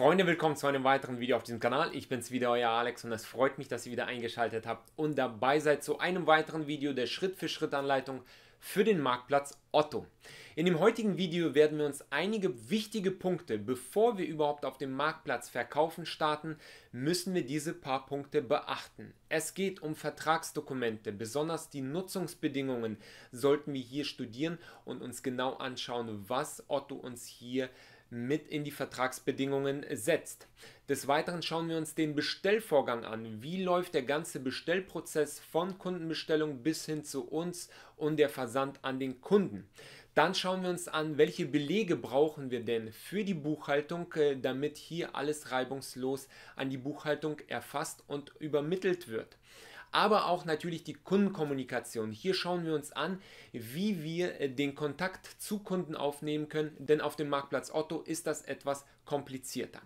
Freunde, willkommen zu einem weiteren Video auf diesem Kanal. Ich bin's wieder, euer Alex und es freut mich, dass ihr wieder eingeschaltet habt und dabei seid zu einem weiteren Video der Schritt-für-Schritt-Anleitung für den Marktplatz Otto. In dem heutigen Video werden wir uns einige wichtige Punkte, bevor wir überhaupt auf dem Marktplatz verkaufen starten, müssen wir diese paar Punkte beachten. Es geht um Vertragsdokumente, besonders die Nutzungsbedingungen sollten wir hier studieren und uns genau anschauen, was Otto uns hier anbietet mit in die Vertragsbedingungen setzt. Des Weiteren schauen wir uns den Bestellvorgang an. Wie läuft der ganze Bestellprozess von Kundenbestellung bis hin zu uns und der Versand an den Kunden? Dann schauen wir uns an, welche Belege brauchen wir denn für die Buchhaltung, äh, damit hier alles reibungslos an die Buchhaltung erfasst und übermittelt wird aber auch natürlich die Kundenkommunikation. Hier schauen wir uns an, wie wir äh, den Kontakt zu Kunden aufnehmen können, denn auf dem Marktplatz Otto ist das etwas komplizierter.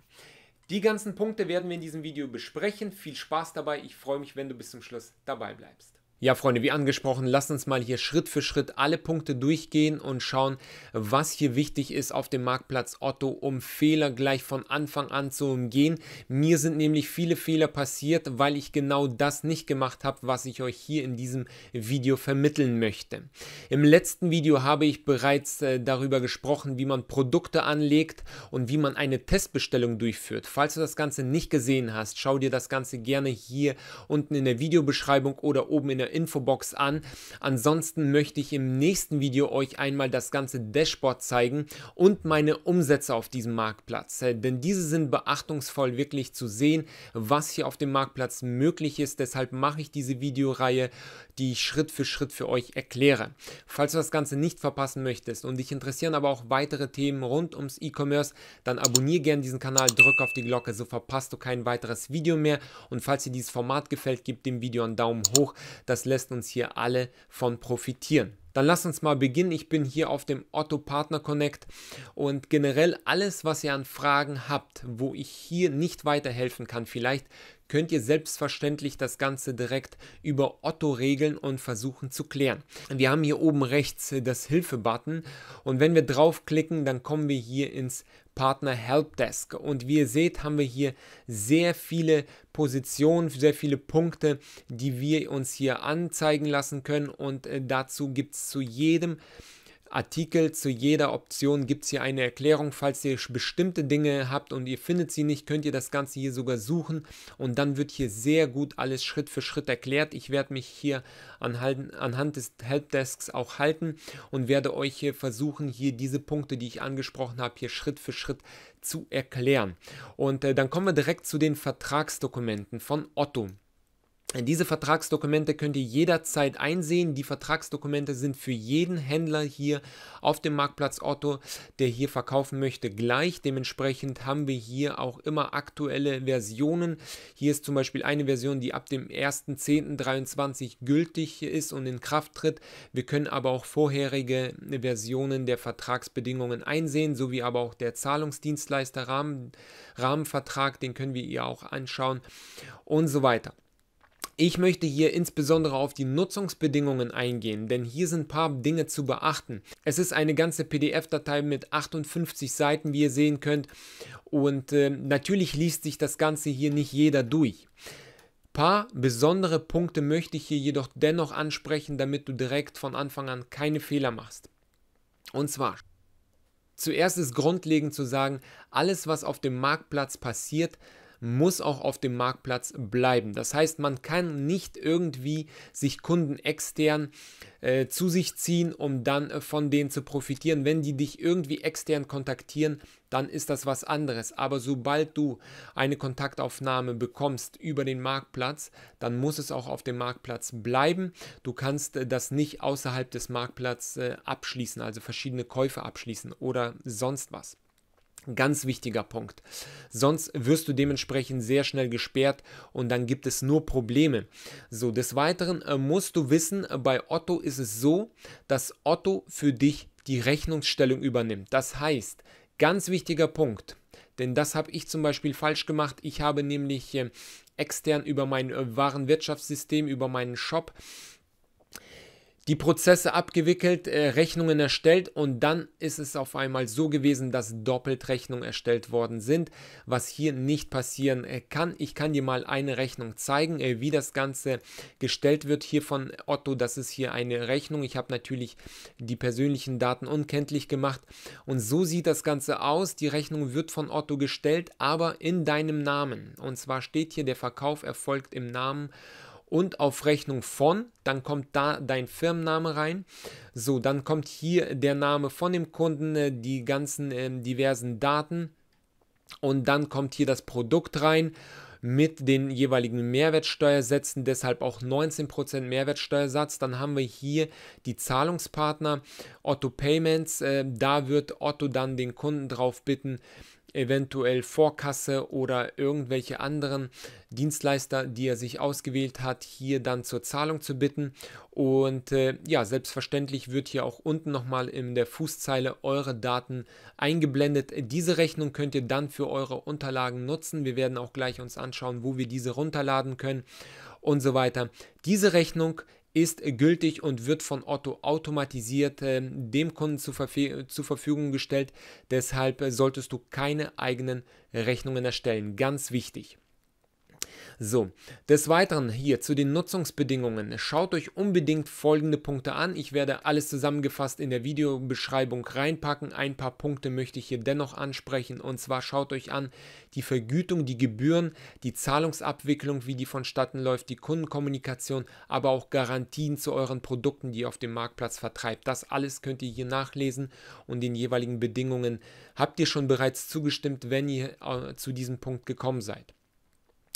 Die ganzen Punkte werden wir in diesem Video besprechen. Viel Spaß dabei. Ich freue mich, wenn du bis zum Schluss dabei bleibst. Ja, Freunde, wie angesprochen, lasst uns mal hier Schritt für Schritt alle Punkte durchgehen und schauen, was hier wichtig ist auf dem Marktplatz Otto, um Fehler gleich von Anfang an zu umgehen. Mir sind nämlich viele Fehler passiert, weil ich genau das nicht gemacht habe, was ich euch hier in diesem Video vermitteln möchte. Im letzten Video habe ich bereits äh, darüber gesprochen, wie man Produkte anlegt und wie man eine Testbestellung durchführt. Falls du das Ganze nicht gesehen hast, schau dir das Ganze gerne hier unten in der Videobeschreibung oder oben in der der Infobox an. Ansonsten möchte ich im nächsten Video euch einmal das ganze Dashboard zeigen und meine Umsätze auf diesem Marktplatz. Äh, denn diese sind beachtungsvoll wirklich zu sehen, was hier auf dem Marktplatz möglich ist. Deshalb mache ich diese Videoreihe, die ich Schritt für Schritt für euch erkläre. Falls du das Ganze nicht verpassen möchtest und dich interessieren aber auch weitere Themen rund ums E-Commerce, dann abonniere gerne diesen Kanal, drück auf die Glocke, so verpasst du kein weiteres Video mehr. Und falls dir dieses Format gefällt, gib dem Video einen Daumen hoch. Das das lässt uns hier alle von profitieren. Dann lass uns mal beginnen. Ich bin hier auf dem Otto Partner Connect und generell alles, was ihr an Fragen habt, wo ich hier nicht weiterhelfen kann, vielleicht könnt ihr selbstverständlich das Ganze direkt über Otto regeln und versuchen zu klären. Wir haben hier oben rechts das Hilfe-Button und wenn wir draufklicken, dann kommen wir hier ins Partner Helpdesk. Und wie ihr seht, haben wir hier sehr viele Positionen, sehr viele Punkte, die wir uns hier anzeigen lassen können. Und äh, dazu gibt es zu jedem Artikel zu jeder Option gibt es hier eine Erklärung. Falls ihr bestimmte Dinge habt und ihr findet sie nicht, könnt ihr das Ganze hier sogar suchen und dann wird hier sehr gut alles Schritt für Schritt erklärt. Ich werde mich hier anhalten, anhand des Helpdesks auch halten und werde euch hier versuchen, hier diese Punkte, die ich angesprochen habe, hier Schritt für Schritt zu erklären. Und äh, dann kommen wir direkt zu den Vertragsdokumenten von Otto. Diese Vertragsdokumente könnt ihr jederzeit einsehen. Die Vertragsdokumente sind für jeden Händler hier auf dem Marktplatz Otto, der hier verkaufen möchte, gleich. Dementsprechend haben wir hier auch immer aktuelle Versionen. Hier ist zum Beispiel eine Version, die ab dem 1.10.23 gültig ist und in Kraft tritt. Wir können aber auch vorherige Versionen der Vertragsbedingungen einsehen, sowie aber auch der Zahlungsdienstleister Rahmen, Rahmenvertrag, den können wir ihr auch anschauen und so weiter. Ich möchte hier insbesondere auf die Nutzungsbedingungen eingehen, denn hier sind ein paar Dinge zu beachten. Es ist eine ganze PDF-Datei mit 58 Seiten, wie ihr sehen könnt, und äh, natürlich liest sich das Ganze hier nicht jeder durch. Paar besondere Punkte möchte ich hier jedoch dennoch ansprechen, damit du direkt von Anfang an keine Fehler machst. Und zwar Zuerst ist grundlegend zu sagen, alles was auf dem Marktplatz passiert, muss auch auf dem Marktplatz bleiben. Das heißt, man kann nicht irgendwie sich Kunden extern äh, zu sich ziehen, um dann äh, von denen zu profitieren. Wenn die dich irgendwie extern kontaktieren, dann ist das was anderes. Aber sobald du eine Kontaktaufnahme bekommst über den Marktplatz, dann muss es auch auf dem Marktplatz bleiben. Du kannst äh, das nicht außerhalb des Marktplatzes äh, abschließen, also verschiedene Käufe abschließen oder sonst was. Ganz wichtiger Punkt. Sonst wirst du dementsprechend sehr schnell gesperrt und dann gibt es nur Probleme. So, des Weiteren äh, musst du wissen, äh, bei Otto ist es so, dass Otto für dich die Rechnungsstellung übernimmt. Das heißt, ganz wichtiger Punkt, denn das habe ich zum Beispiel falsch gemacht. Ich habe nämlich äh, extern über mein Warenwirtschaftssystem, über meinen Shop, äh, die Prozesse abgewickelt, äh, Rechnungen erstellt und dann ist es auf einmal so gewesen, dass doppelt Rechnungen erstellt worden sind, was hier nicht passieren äh, kann. Ich kann dir mal eine Rechnung zeigen, äh, wie das Ganze gestellt wird hier von Otto. Das ist hier eine Rechnung. Ich habe natürlich die persönlichen Daten unkenntlich gemacht und so sieht das Ganze aus. Die Rechnung wird von Otto gestellt, aber in deinem Namen. Und zwar steht hier, der Verkauf erfolgt im Namen Otto und auf Rechnung von, dann kommt da dein Firmenname rein. So, dann kommt hier der Name von dem Kunden, äh, die ganzen äh, diversen Daten und dann kommt hier das Produkt rein mit den jeweiligen Mehrwertsteuersätzen, deshalb auch 19% Mehrwertsteuersatz. Dann haben wir hier die Zahlungspartner Otto Payments. Äh, da wird Otto dann den Kunden drauf bitten, eventuell Vorkasse oder irgendwelche anderen Dienstleister, die er sich ausgewählt hat, hier dann zur Zahlung zu bitten. Und äh, ja, selbstverständlich wird hier auch unten nochmal in der Fußzeile eure Daten eingeblendet. Diese Rechnung könnt ihr dann für eure Unterlagen nutzen. Wir werden auch gleich uns anschauen, wo wir diese runterladen können und so weiter. Diese Rechnung ist gültig und wird von Otto automatisiert äh, dem Kunden zur, Verfe zur Verfügung gestellt. Deshalb solltest du keine eigenen Rechnungen erstellen. Ganz wichtig. So, des Weiteren hier zu den Nutzungsbedingungen. Schaut euch unbedingt folgende Punkte an. Ich werde alles zusammengefasst in der Videobeschreibung reinpacken. Ein paar Punkte möchte ich hier dennoch ansprechen. Und zwar schaut euch an die Vergütung, die Gebühren, die Zahlungsabwicklung, wie die vonstatten läuft, die Kundenkommunikation, aber auch Garantien zu euren Produkten, die ihr auf dem Marktplatz vertreibt. Das alles könnt ihr hier nachlesen und den jeweiligen Bedingungen habt ihr schon bereits zugestimmt, wenn ihr äh, zu diesem Punkt gekommen seid.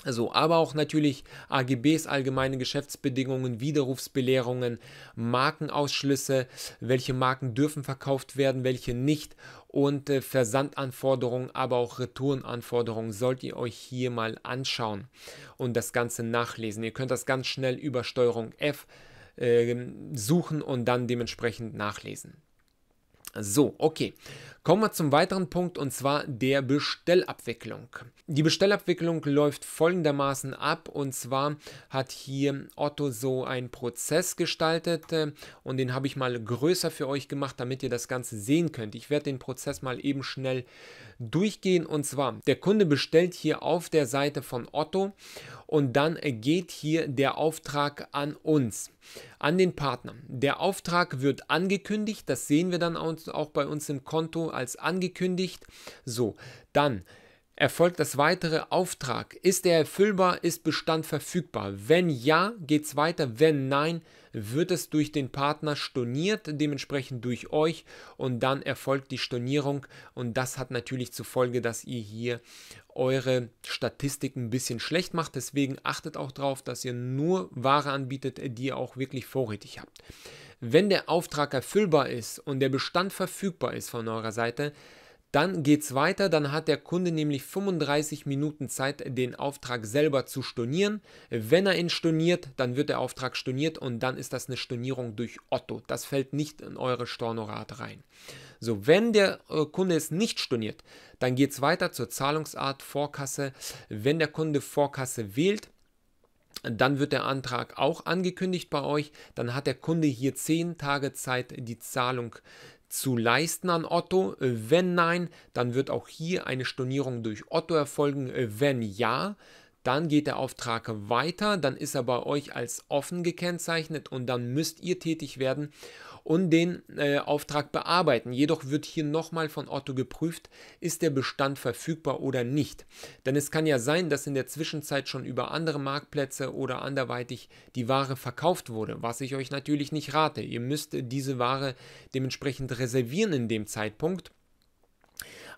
So, aber auch natürlich AGBs, allgemeine Geschäftsbedingungen, Widerrufsbelehrungen, Markenausschlüsse, welche Marken dürfen verkauft werden, welche nicht und äh, Versandanforderungen, aber auch Retourenanforderungen sollt ihr euch hier mal anschauen und das Ganze nachlesen. Ihr könnt das ganz schnell über Steuerung F äh, suchen und dann dementsprechend nachlesen. So, okay. Kommen wir zum weiteren Punkt und zwar der Bestellabwicklung. Die Bestellabwicklung läuft folgendermaßen ab und zwar hat hier Otto so einen Prozess gestaltet äh, und den habe ich mal größer für euch gemacht, damit ihr das Ganze sehen könnt. Ich werde den Prozess mal eben schnell durchgehen. Und zwar, der Kunde bestellt hier auf der Seite von Otto und dann geht hier der Auftrag an uns, an den Partner. Der Auftrag wird angekündigt, das sehen wir dann auch bei uns im Konto als angekündigt. So, dann erfolgt das weitere Auftrag. Ist er erfüllbar? Ist Bestand verfügbar? Wenn ja, geht es weiter. Wenn nein, wird es durch den Partner storniert, dementsprechend durch euch und dann erfolgt die Stornierung und das hat natürlich zur Folge, dass ihr hier eure Statistik ein bisschen schlecht macht. Deswegen achtet auch darauf, dass ihr nur Ware anbietet, die ihr auch wirklich vorrätig habt. Wenn der Auftrag erfüllbar ist und der Bestand verfügbar ist von eurer Seite, dann geht es weiter, dann hat der Kunde nämlich 35 Minuten Zeit, den Auftrag selber zu stornieren. Wenn er ihn storniert, dann wird der Auftrag storniert und dann ist das eine Stornierung durch Otto. Das fällt nicht in eure Stornorate rein. So, wenn der äh, Kunde es nicht storniert, dann geht es weiter zur Zahlungsart Vorkasse. Wenn der Kunde Vorkasse wählt, dann wird der Antrag auch angekündigt bei euch. Dann hat der Kunde hier 10 Tage Zeit, die Zahlung zu zu leisten an Otto? Äh, wenn nein, dann wird auch hier eine Stornierung durch Otto erfolgen. Äh, wenn ja, dann geht der Auftrag weiter, dann ist er bei euch als offen gekennzeichnet und dann müsst ihr tätig werden und den äh, Auftrag bearbeiten. Jedoch wird hier nochmal von Otto geprüft, ist der Bestand verfügbar oder nicht. Denn es kann ja sein, dass in der Zwischenzeit schon über andere Marktplätze oder anderweitig die Ware verkauft wurde, was ich euch natürlich nicht rate. Ihr müsst diese Ware dementsprechend reservieren in dem Zeitpunkt.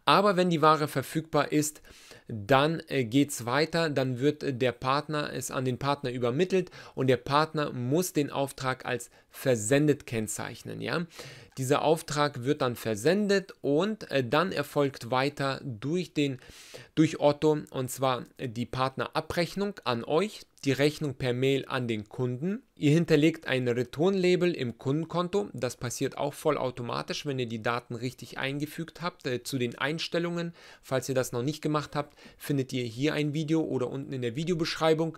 Aber wenn die Ware verfügbar ist, dann äh, geht es weiter, dann wird äh, der Partner es an den Partner übermittelt und der Partner muss den Auftrag als versendet kennzeichnen, ja? Dieser Auftrag wird dann versendet und äh, dann erfolgt weiter durch den durch Otto und zwar die Partnerabrechnung an euch die Rechnung per Mail an den Kunden. Ihr hinterlegt ein Return-Label im Kundenkonto. Das passiert auch vollautomatisch, wenn ihr die Daten richtig eingefügt habt. Äh, zu den Einstellungen, falls ihr das noch nicht gemacht habt, findet ihr hier ein Video oder unten in der Videobeschreibung.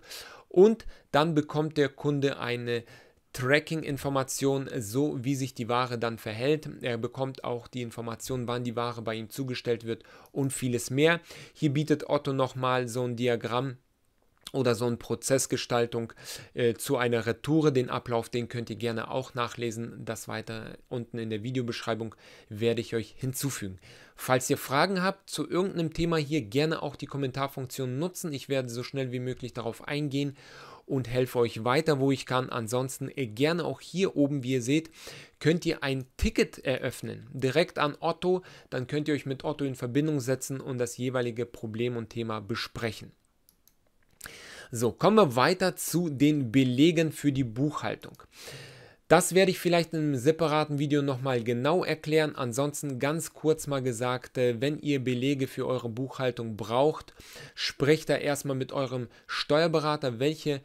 Und dann bekommt der Kunde eine Tracking-Information, so wie sich die Ware dann verhält. Er bekommt auch die Information, wann die Ware bei ihm zugestellt wird und vieles mehr. Hier bietet Otto nochmal so ein Diagramm oder so ein Prozessgestaltung äh, zu einer Retoure, den Ablauf, den könnt ihr gerne auch nachlesen. Das weiter unten in der Videobeschreibung werde ich euch hinzufügen. Falls ihr Fragen habt zu irgendeinem Thema hier, gerne auch die Kommentarfunktion nutzen. Ich werde so schnell wie möglich darauf eingehen und helfe euch weiter, wo ich kann. Ansonsten äh, gerne auch hier oben, wie ihr seht, könnt ihr ein Ticket eröffnen, direkt an Otto. Dann könnt ihr euch mit Otto in Verbindung setzen und das jeweilige Problem und Thema besprechen. So, kommen wir weiter zu den Belegen für die Buchhaltung. Das werde ich vielleicht in einem separaten Video nochmal genau erklären. Ansonsten ganz kurz mal gesagt, äh, wenn ihr Belege für eure Buchhaltung braucht, sprecht da erstmal mit eurem Steuerberater, welche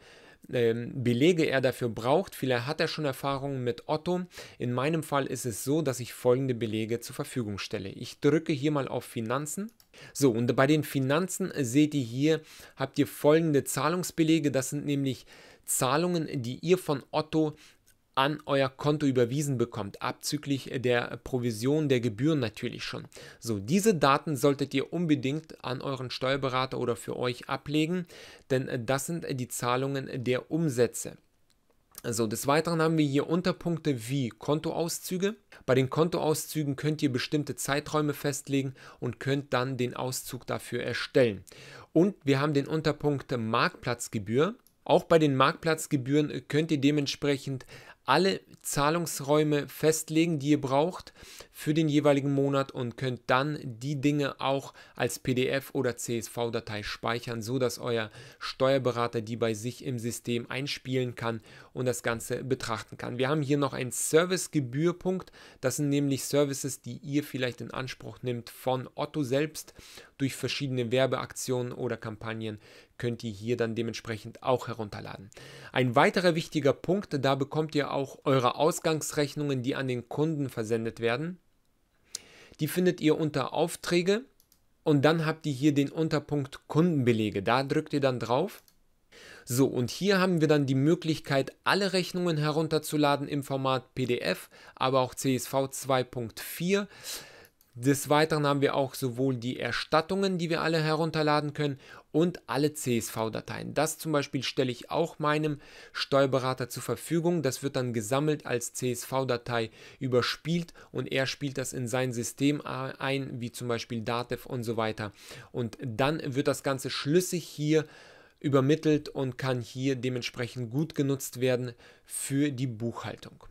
ähm, Belege er dafür braucht. Vielleicht hat er schon Erfahrungen mit Otto. In meinem Fall ist es so, dass ich folgende Belege zur Verfügung stelle. Ich drücke hier mal auf Finanzen so, und bei den Finanzen äh, seht ihr hier, habt ihr folgende Zahlungsbelege. Das sind nämlich Zahlungen, die ihr von Otto an euer Konto überwiesen bekommt, abzüglich äh, der Provision der Gebühren natürlich schon. So, diese Daten solltet ihr unbedingt an euren Steuerberater oder für euch ablegen, denn äh, das sind die Zahlungen der Umsätze. So, also des Weiteren haben wir hier Unterpunkte wie Kontoauszüge. Bei den Kontoauszügen könnt ihr bestimmte Zeiträume festlegen und könnt dann den Auszug dafür erstellen. Und wir haben den Unterpunkt Marktplatzgebühr. Auch bei den Marktplatzgebühren könnt ihr dementsprechend alle Zahlungsräume festlegen, die ihr braucht für den jeweiligen Monat und könnt dann die Dinge auch als PDF oder CSV-Datei speichern, so dass euer Steuerberater die bei sich im System einspielen kann und das Ganze betrachten kann. Wir haben hier noch einen Servicegebührpunkt. Das sind nämlich Services, die ihr vielleicht in Anspruch nimmt von Otto selbst durch verschiedene Werbeaktionen oder Kampagnen könnt ihr hier dann dementsprechend auch herunterladen. Ein weiterer wichtiger Punkt, da bekommt ihr auch eure Ausgangsrechnungen, die an den Kunden versendet werden. Die findet ihr unter Aufträge und dann habt ihr hier den Unterpunkt Kundenbelege. Da drückt ihr dann drauf. So, und hier haben wir dann die Möglichkeit, alle Rechnungen herunterzuladen im Format PDF, aber auch CSV 2.4. Des Weiteren haben wir auch sowohl die Erstattungen, die wir alle herunterladen können und alle CSV-Dateien. Das zum Beispiel stelle ich auch meinem Steuerberater zur Verfügung. Das wird dann gesammelt als CSV-Datei überspielt und er spielt das in sein System ein, wie zum Beispiel Datev und so weiter. Und dann wird das Ganze schlüssig hier übermittelt und kann hier dementsprechend gut genutzt werden für die Buchhaltung.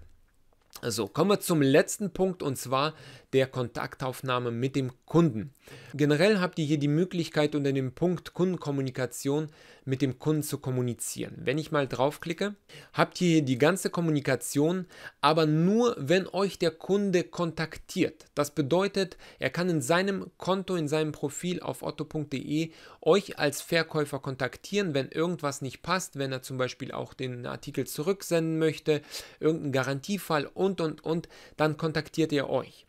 So, kommen wir zum letzten Punkt und zwar der Kontaktaufnahme mit dem Kunden. Generell habt ihr hier die Möglichkeit unter dem Punkt Kundenkommunikation mit dem Kunden zu kommunizieren. Wenn ich mal draufklicke, habt ihr hier die ganze Kommunikation, aber nur wenn euch der Kunde kontaktiert. Das bedeutet, er kann in seinem Konto, in seinem Profil auf otto.de euch als Verkäufer kontaktieren, wenn irgendwas nicht passt, wenn er zum Beispiel auch den Artikel zurücksenden möchte, irgendein Garantiefall und und, und, und, dann kontaktiert ihr euch.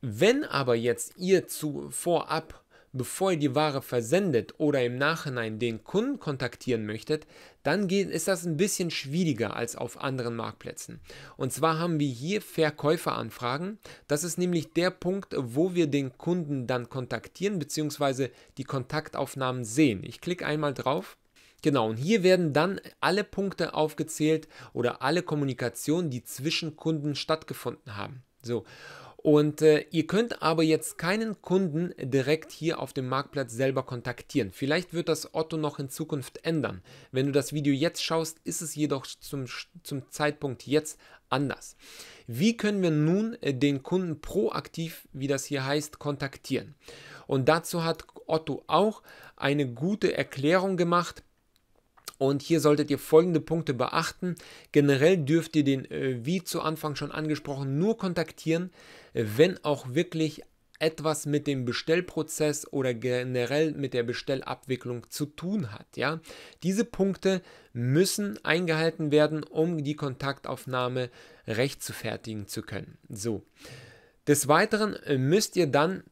Wenn aber jetzt ihr zu vorab, bevor ihr die Ware versendet oder im Nachhinein den Kunden kontaktieren möchtet, dann geht, ist das ein bisschen schwieriger als auf anderen Marktplätzen. Und zwar haben wir hier Verkäuferanfragen. Das ist nämlich der Punkt, wo wir den Kunden dann kontaktieren bzw. die Kontaktaufnahmen sehen. Ich klicke einmal drauf Genau, und hier werden dann alle Punkte aufgezählt oder alle Kommunikationen, die zwischen Kunden stattgefunden haben. So. Und äh, ihr könnt aber jetzt keinen Kunden direkt hier auf dem Marktplatz selber kontaktieren. Vielleicht wird das Otto noch in Zukunft ändern. Wenn du das Video jetzt schaust, ist es jedoch zum, zum Zeitpunkt jetzt anders. Wie können wir nun äh, den Kunden proaktiv, wie das hier heißt, kontaktieren? Und dazu hat Otto auch eine gute Erklärung gemacht und hier solltet ihr folgende Punkte beachten. Generell dürft ihr den, äh, wie zu Anfang schon angesprochen, nur kontaktieren, wenn auch wirklich etwas mit dem Bestellprozess oder generell mit der Bestellabwicklung zu tun hat. Ja? Diese Punkte müssen eingehalten werden, um die Kontaktaufnahme rechtfertigen zu können. So. Des Weiteren äh, müsst ihr dann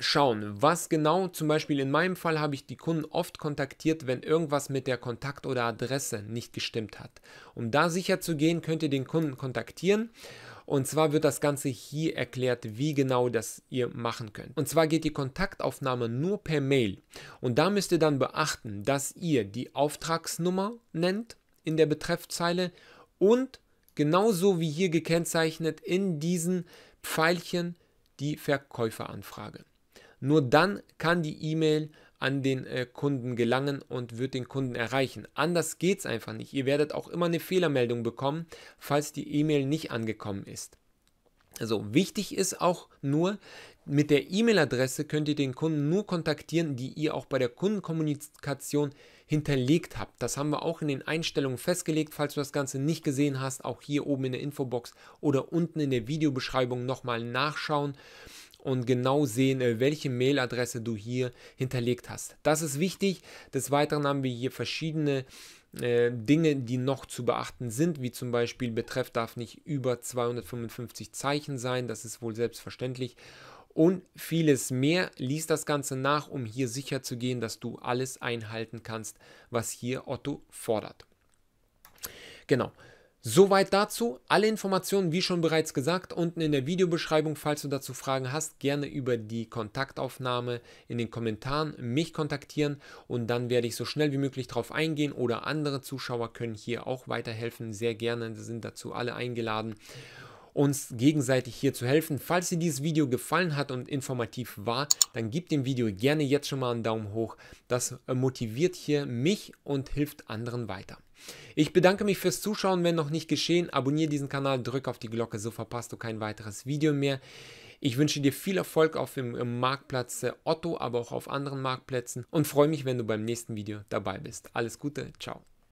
schauen, was genau, zum Beispiel in meinem Fall habe ich die Kunden oft kontaktiert, wenn irgendwas mit der Kontakt- oder Adresse nicht gestimmt hat. Um da sicher zu gehen, könnt ihr den Kunden kontaktieren. Und zwar wird das Ganze hier erklärt, wie genau das ihr machen könnt. Und zwar geht die Kontaktaufnahme nur per Mail. Und da müsst ihr dann beachten, dass ihr die Auftragsnummer nennt in der Betreffzeile und genauso wie hier gekennzeichnet in diesen Pfeilchen die Verkäuferanfrage. Nur dann kann die E-Mail an den äh, Kunden gelangen und wird den Kunden erreichen. Anders geht es einfach nicht. Ihr werdet auch immer eine Fehlermeldung bekommen, falls die E-Mail nicht angekommen ist. Also wichtig ist auch nur, mit der E-Mail-Adresse könnt ihr den Kunden nur kontaktieren, die ihr auch bei der Kundenkommunikation hinterlegt habt. Das haben wir auch in den Einstellungen festgelegt. Falls du das Ganze nicht gesehen hast, auch hier oben in der Infobox oder unten in der Videobeschreibung nochmal nachschauen und genau sehen, äh, welche Mailadresse du hier hinterlegt hast. Das ist wichtig. Des Weiteren haben wir hier verschiedene äh, Dinge, die noch zu beachten sind, wie zum Beispiel Betreff darf nicht über 255 Zeichen sein, das ist wohl selbstverständlich und vieles mehr. Lies das Ganze nach, um hier sicher zu gehen, dass du alles einhalten kannst, was hier Otto fordert. Genau. Soweit dazu. Alle Informationen, wie schon bereits gesagt, unten in der Videobeschreibung. Falls du dazu Fragen hast, gerne über die Kontaktaufnahme in den Kommentaren mich kontaktieren und dann werde ich so schnell wie möglich darauf eingehen oder andere Zuschauer können hier auch weiterhelfen. Sehr gerne sind dazu alle eingeladen, uns gegenseitig hier zu helfen. Falls dir dieses Video gefallen hat und informativ war, dann gib dem Video gerne jetzt schon mal einen Daumen hoch. Das motiviert hier mich und hilft anderen weiter. Ich bedanke mich fürs Zuschauen, wenn noch nicht geschehen. Abonniere diesen Kanal, drück auf die Glocke, so verpasst du kein weiteres Video mehr. Ich wünsche dir viel Erfolg auf dem Marktplatz äh, Otto, aber auch auf anderen Marktplätzen und freue mich, wenn du beim nächsten Video dabei bist. Alles Gute, ciao.